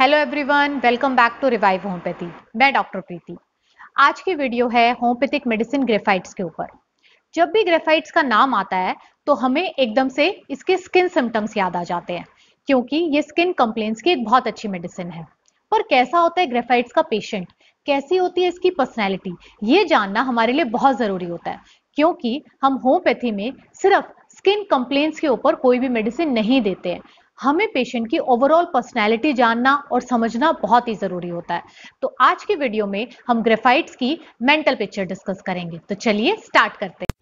Hello everyone welcome back to Revive Homeopathy मैं doctor Preeti आज की वीडियो है होम्योपैथिक मेडिसिन ग्रेफाइट्स के ऊपर जब भी ग्रेफाइट्स का नाम आता है तो हमें एकदम से इसके स्किन सिम्टम्स याद आ जाते हैं क्योंकि ये स्किन कंप्लेन्स की एक बहुत अच्छी मेडिसिन है पर कैसा होता है ग्रेफाइट्स का पेशेंट कैसी होती है इसकी पर्सनैलिटी ये जानना हमारे लिए बहुत ज़रूरी होता है क्योंकि हम होम्योपैथी में सिर्फ स्किन कंप्लेन्स के ऊपर कोई भी मेडिसिन नहीं देते हैं हमें पेशेंट की ओवरऑल पर्सनैलिटी जानना और समझना बहुत ही ज़रूरी होता है तो आज के वीडियो में हम ग्रेफाइट्स की मेंटल पिक्चर डिस्कस करेंगे तो चलिए स्टार्ट करते हैं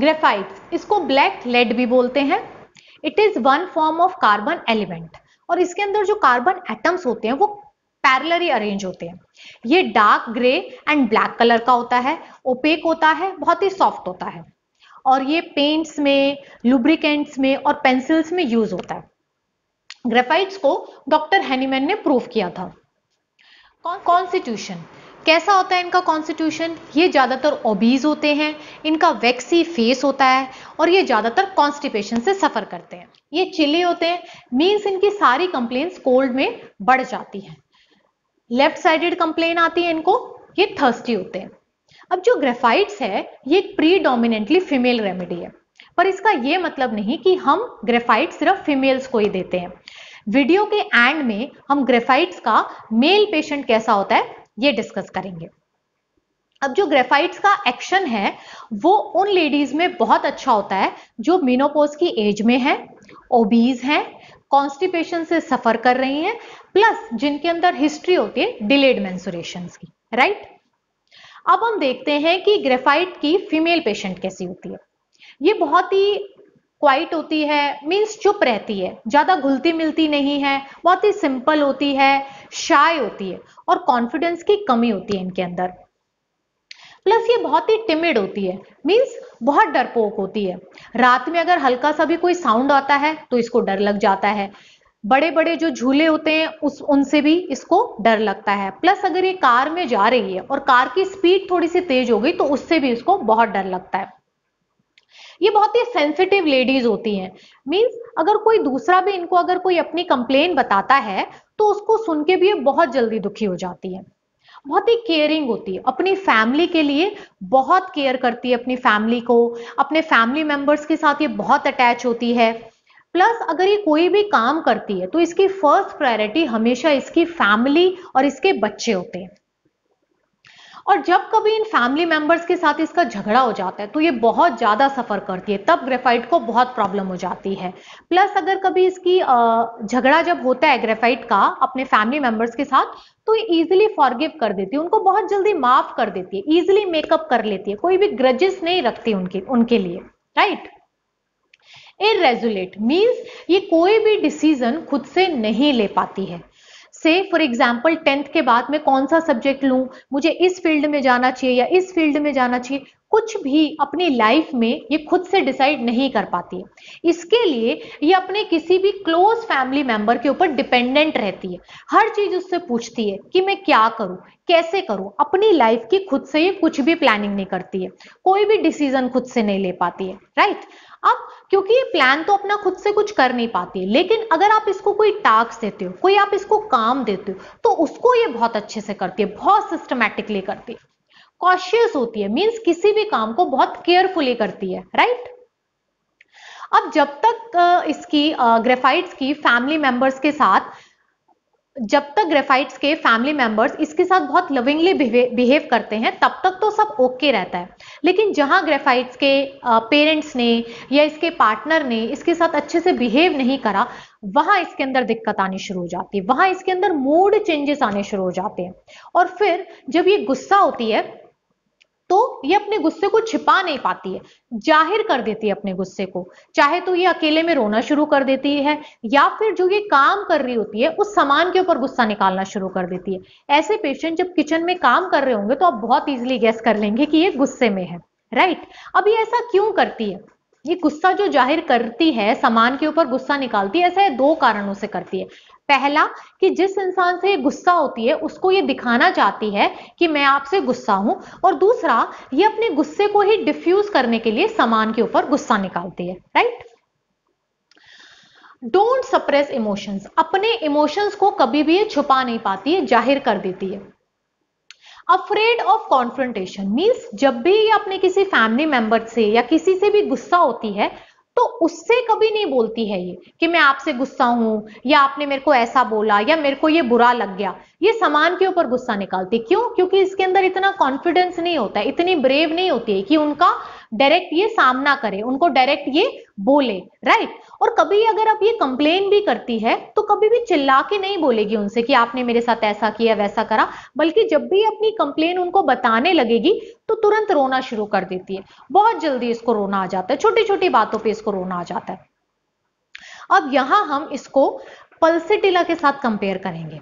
ग्रेफाइट्स इसको ब्लैक लेड भी बोलते हैं it is one form of carbon element और इसके अंदर जो कार्बन एटम्स होते हैं वो पैरलरी अरेंज होते हैं ये dark grey and black colour का होता है ओपेक होता है बहुत ही सॉफ्ट होता है और ये पेंट्स में लुब्रिकेंट्स में और पेंसिल्स में यूज होता है ग्रेफाइट्स को डॉक्टर हैनीमैन ने प्रूव किया था कॉन्स्टिट्यूशन कैसा होता है इनका कॉन्स्टिट्यूशन ये ज़्यादातर ओबीज होते हैं इनका वैक्सी फेस होता है और ये ज़्यादातर कॉन्स्टिपेशन से सफ़र करते हैं ये चिले होते हैं मीन्स इनकी सारी कंप्लेन्स कोल्ड में बढ़ जाती हैं लेफ्ट साइडेड कंप्लेन आती है इनको ये थर्स्टी होते हैं अब जो ग्रेफाइट्स है ये एक प्री डोमिनेंटली फीमेल रेमेडी है पर इसका ये मतलब नहीं कि हम ग्रेफाइट सिर्फ फीमेल्स को ही देते हैं वीडियो के एंड में हम ग्रेफाइट्स का मेल पेशेंट कैसा होता है ये डिस्कस करेंगे अब जो ग्रेफाइट्स का एक्शन है वो उन लेडीज में बहुत अच्छा होता है जो मीनोपोज की एज में है ओबीज हैं कॉन्स्टिपेशन से सफर कर रही हैं प्लस जिनके अंदर हिस्ट्री होती है डिलेड मैं की राइट अब हम देखते हैं कि ग्रेफाइट की फीमेल पेशेंट कैसी होती है ये बहुत ही क्वाइट होती है मीन्स चुप रहती है ज़्यादा घुलती मिलती नहीं है बहुत ही सिंपल होती है शाय होती है और कॉन्फिडेंस की कमी होती है इनके अंदर प्लस ये बहुत ही टिमिड होती है मीन्स बहुत डरपोक होती है रात में अगर हल्का सा भी कोई साउंड आता है तो इसको डर लग जाता है बड़े बड़े जो झूले होते हैं उस उनसे भी इसको डर लगता है प्लस अगर ये कार में जा रही है और कार की स्पीड थोड़ी सी तेज हो गई तो उससे भी इसको बहुत डर लगता है ये बहुत ही सेंसिटिव लेडीज होती हैं मीन्स अगर कोई दूसरा भी इनको अगर कोई अपनी कंप्लेन बताता है तो उसको सुन के भी ये बहुत जल्दी दुखी हो जाती है बहुत ही केयरिंग होती है अपनी फैमिली के लिए बहुत केयर करती है अपनी फैमिली को अपने फैमिली मेंबर्स के साथ ये बहुत अटैच होती है प्लस अगर ये कोई भी काम करती है तो इसकी फर्स्ट प्रायोरिटी हमेशा इसकी फैमिली और इसके बच्चे होते हैं और जब कभी इन फैमिली मेंबर्स के साथ इसका झगड़ा हो जाता है तो ये बहुत ज़्यादा सफ़र करती है तब ग्रेफाइट को बहुत प्रॉब्लम हो जाती है प्लस अगर कभी इसकी झगड़ा जब होता है ग्रेफाइट का अपने फैमिली मेंबर्स के साथ तो ये इजिली फॉरगिव कर देती है उनको बहुत जल्दी माफ़ कर देती है इजिली मेकअप कर लेती है कोई भी ग्रजेस नहीं रखती उनके उनके लिए राइट right? रेजुलेट मीन्स ये कोई भी डिसीजन खुद से नहीं ले पाती है से फॉर एग्जाम्पल टेंथ के बाद में कौन सा सब्जेक्ट लू मुझे इस फील्ड में जाना चाहिए या इस फील्ड में जाना चाहिए कुछ भी अपनी लाइफ में ये खुद से डिसाइड नहीं कर पाती है इसके लिए ये अपने किसी भी क्लोज फैमिली मेंबर के ऊपर डिपेंडेंट रहती है हर चीज उससे पूछती है कि मैं क्या करूं कैसे करूं अपनी लाइफ की खुद से ये कुछ भी प्लानिंग नहीं करती है कोई भी डिसीजन खुद से नहीं ले पाती है राइट अब क्योंकि ये प्लान तो अपना खुद से कुछ कर नहीं पाती लेकिन अगर आप इसको कोई टास्क देते हो कोई आप इसको काम देते हो तो उसको ये बहुत अच्छे से करती है बहुत सिस्टमैटिकली करती है कॉशियस होती है मीन्स किसी भी काम को बहुत केयरफुली करती है राइट अब जब तक इसकी ग्रेफाइट्स की फैमिली मेंबर्स के साथ जब तक ग्रेफाइट्स के फैमिली मेंबर्स इसके साथ बहुत लविंगली बिहेव करते हैं तब तक तो सब ओके okay रहता है लेकिन जहां ग्रेफाइट्स के पेरेंट्स ने या इसके पार्टनर ने इसके साथ अच्छे से बिहेव नहीं करा वहां इसके अंदर दिक्कत आनी शुरू हो जाती है वहां इसके अंदर मूड चेंजेस आने शुरू हो जाते हैं और फिर जब ये गुस्सा होती है तो ये अपने गुस्से को छिपा नहीं पाती है जाहिर कर देती है अपने गुस्से को चाहे तो ये अकेले में रोना शुरू कर देती है या फिर जो ये काम कर रही होती है उस सामान के ऊपर गुस्सा निकालना शुरू कर देती है ऐसे पेशेंट जब किचन में काम कर रहे होंगे तो आप बहुत ईजिली गैस कर लेंगे कि ये गुस्से में है राइट अब ये ऐसा क्यों करती है ये गुस्सा जो जाहिर करती है सामान के ऊपर गुस्सा निकालती है ऐसा दो कारणों से करती है पहला कि जिस इंसान से गुस्सा होती है उसको ये दिखाना चाहती है कि मैं आपसे गुस्सा हूं और दूसरा ये अपने गुस्से को ही डिफ्यूज करने के लिए सामान के ऊपर गुस्सा निकालती है राइट डोंट सप्रेस इमोशंस अपने इमोशंस को कभी भी ये छुपा नहीं पाती है जाहिर कर देती है अफ्रेड ऑफ कॉन्फ्रंटेशन मीन्स जब भी अपने किसी फैमिली मेंबर से या किसी से भी गुस्सा होती है तो उससे कभी नहीं बोलती है ये कि मैं आपसे गुस्सा हूं या आपने मेरे को ऐसा बोला या मेरे को ये बुरा लग गया ये सामान के ऊपर गुस्सा निकालती है क्यों क्योंकि इसके अंदर इतना कॉन्फिडेंस नहीं होता है इतनी ब्रेव नहीं होती है कि उनका डायरेक्ट ये सामना करे उनको डायरेक्ट ये बोले राइट और कभी अगर आप ये कंप्लेन भी करती है तो कभी भी चिल्ला के नहीं बोलेगी उनसे कि आपने मेरे साथ ऐसा किया वैसा करा बल्कि जब भी अपनी कंप्लेन उनको बताने लगेगी तो तुरंत रोना शुरू कर देती है बहुत जल्दी इसको रोना आ जाता है छोटी छोटी बातों पर इसको रोना आ जाता है अब यहां हम इसको पल्सिटिला के साथ कंपेयर करेंगे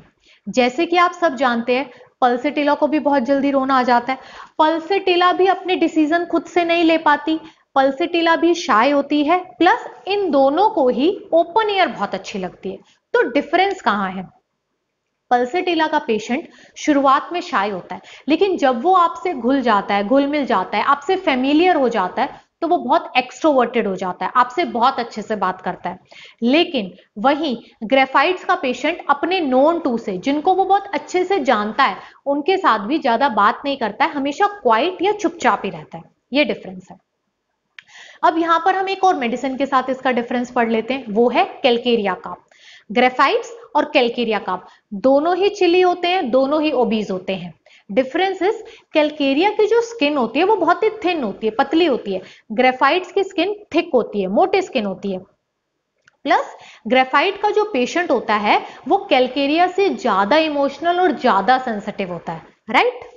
जैसे कि आप सब जानते हैं पल्सेटिला को भी बहुत जल्दी रोना आ जाता है पल्सेटिला भी अपने डिसीजन खुद से नहीं ले पाती पल्सेटिला भी शाय होती है प्लस इन दोनों को ही ओपन एयर बहुत अच्छी लगती है तो डिफरेंस कहाँ है पल्सेटिला का पेशेंट शुरुआत में शाय होता है लेकिन जब वो आपसे घुल जाता है घुल मिल जाता है आपसे फेमिलियर हो जाता है तो वो बहुत एक्सट्रोवर्टेड हो जाता है आपसे बहुत अच्छे से बात करता है लेकिन वही ग्रेफाइट्स का पेशेंट अपने नोन टू से जिनको वो बहुत अच्छे से जानता है उनके साथ भी ज्यादा बात नहीं करता है हमेशा क्वाइट या चुपचाप ही रहता है ये डिफरेंस है अब यहां पर हम एक और मेडिसिन के साथ इसका डिफरेंस पढ़ लेते हैं वो है कैलकेरिया का ग्रेफाइट्स और कैलकेरिया का दोनों ही चिली होते हैं दोनों ही ओबीज होते हैं इज कैलकेरिया की जो स्किन होती है वो बहुत ही थिन होती है पतली होती है ग्रेफाइट्स की स्किन थिक होती है मोटी स्किन होती है प्लस ग्रेफाइट का जो पेशेंट होता है वो कैलकेरिया से ज्यादा इमोशनल और ज्यादा सेंसिटिव होता है राइट right?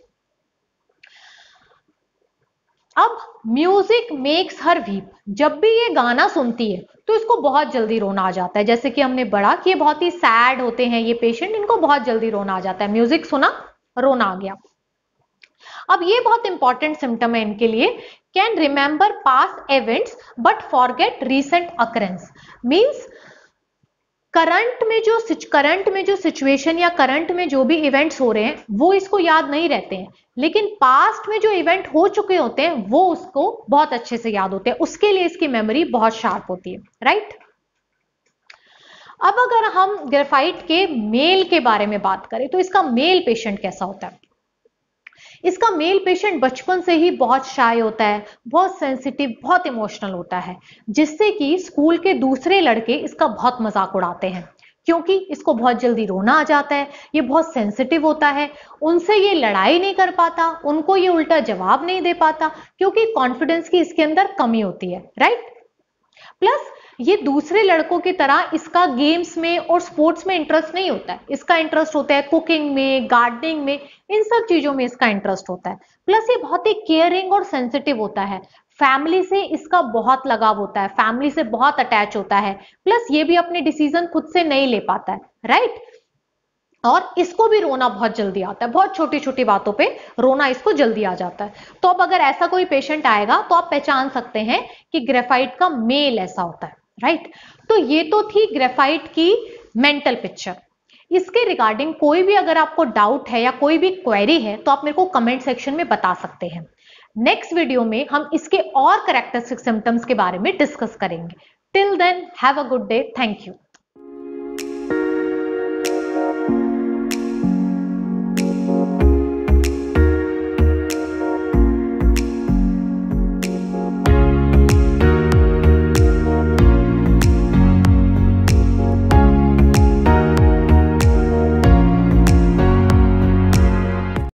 अब म्यूजिक मेक्स हर वीप जब भी ये गाना सुनती है तो इसको बहुत जल्दी रोना आ जाता है जैसे कि हमने बड़ा कि ये बहुत ही सैड होते हैं ये पेशेंट इनको बहुत जल्दी रोना आ जाता है म्यूजिक सुना रोना आ गया अब ये बहुत इंपॉर्टेंट सिम्टम है इनके लिए can remember past events but forget recent occurrence means current में जो करंट में जो सिचुएशन या करंट में जो भी इवेंट्स हो रहे हैं वो इसको याद नहीं रहते हैं लेकिन पास्ट में जो इवेंट हो चुके होते हैं वो उसको बहुत अच्छे से याद होते हैं उसके लिए इसकी मेमोरी बहुत शार्प होती है राइट right? अब अगर हम ग्रेफाइट के मेल के बारे में बात करें तो इसका मेल पेशेंट कैसा होता है इसका मेल पेशेंट बचपन से ही बहुत शाय होता है बहुत सेंसिटिव बहुत इमोशनल होता है जिससे कि स्कूल के दूसरे लड़के इसका बहुत मजाक उड़ाते हैं क्योंकि इसको बहुत जल्दी रोना आ जाता है ये बहुत सेंसिटिव होता है उनसे ये लड़ाई नहीं कर पाता उनको ये उल्टा जवाब नहीं दे पाता क्योंकि कॉन्फिडेंस की इसके अंदर कमी होती है राइट प्लस ये दूसरे लड़कों की तरह इसका गेम्स में और स्पोर्ट्स में इंटरेस्ट नहीं होता है इसका इंटरेस्ट होता है कुकिंग में गार्डनिंग में इन सब चीजों में इसका इंटरेस्ट होता है प्लस ये बहुत ही केयरिंग और सेंसिटिव होता है फैमिली से इसका बहुत लगाव होता है फैमिली से बहुत अटैच होता है प्लस ये भी अपने डिसीजन खुद से नहीं ले पाता है राइट right? और इसको भी रोना बहुत जल्दी आता है बहुत छोटी छोटी बातों पे रोना इसको जल्दी आ जाता है तो अब अगर ऐसा कोई पेशेंट आएगा तो आप पहचान सकते हैं कि ग्रेफाइट का मेल ऐसा होता है राइट तो ये तो थी ग्रेफाइट की मेंटल पिक्चर इसके रिगार्डिंग कोई भी अगर आपको डाउट है या कोई भी क्वेरी है तो आप मेरे को कमेंट सेक्शन में बता सकते हैं नेक्स्ट वीडियो में हम इसके और करेक्टरिस्टिक सिम्टम्स के बारे में डिस्कस करेंगे till then have a good day thank you